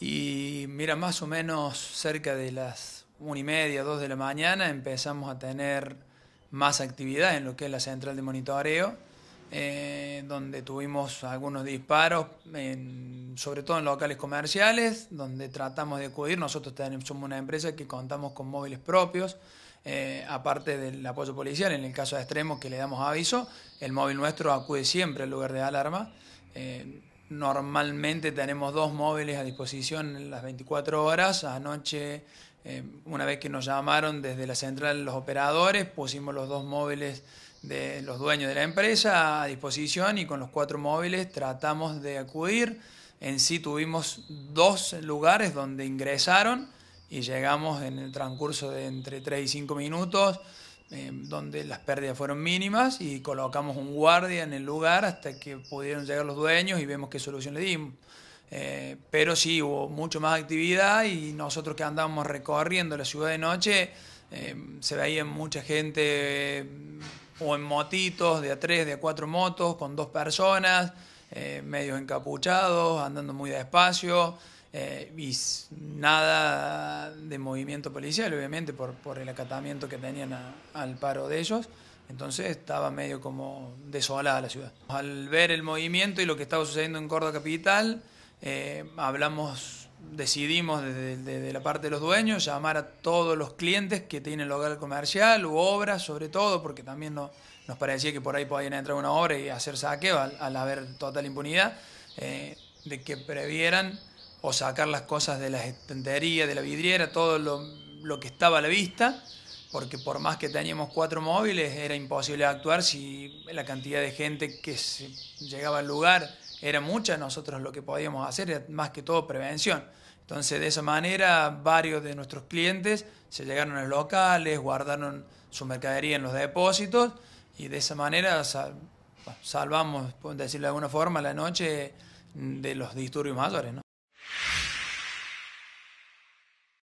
Y mira, más o menos cerca de las una y media, dos de la mañana empezamos a tener más actividad en lo que es la central de monitoreo, eh, donde tuvimos algunos disparos, sobre todo en locales comerciales, donde tratamos de acudir. Nosotros tenemos, somos una empresa que contamos con móviles propios, eh, aparte del apoyo policial, en el caso de extremos que le damos aviso, el móvil nuestro acude siempre al lugar de alarma. Eh, Normalmente tenemos dos móviles a disposición en las 24 horas. Anoche, eh, una vez que nos llamaron desde la central los operadores, pusimos los dos móviles de los dueños de la empresa a disposición y con los cuatro móviles tratamos de acudir. En sí tuvimos dos lugares donde ingresaron y llegamos en el transcurso de entre 3 y 5 minutos Em, donde las pérdidas fueron mínimas y colocamos un guardia en el lugar hasta que pudieron llegar los dueños y vemos qué solución le dimos. Eh, pero sí, hubo mucho más actividad y nosotros que andábamos recorriendo la ciudad de noche, em, se veía mucha gente em, o en motitos, de a tres, de a cuatro motos, con dos personas, eh, medio encapuchados, andando muy despacio. Eh, y nada de movimiento policial, obviamente, por, por el acatamiento que tenían al paro de ellos. Entonces estaba medio como desolada la ciudad. Al ver el movimiento y lo que estaba sucediendo en Córdoba Capital, eh, hablamos, decidimos desde, la parte de los dueños llamar a todos los clientes que tienen local comercial u obras, sobre todo, porque también nos parecía que por ahí podían entrar una obra y hacer saqueo al, al haber total impunidad, eh, de que previeran o sacar las cosas de la estantería, de la vidriera, todo lo, que estaba a la vista, porque por más que teníamos cuatro móviles era imposible actuar si la cantidad de gente que llegaba al lugar era mucha, nosotros lo que podíamos hacer era más que todo prevención. Entonces de esa manera varios de nuestros clientes se llegaron a los locales, guardaron su mercadería en los depósitos y de esa manera salvamos, por decirlo de alguna forma, la noche de los disturbios mayores.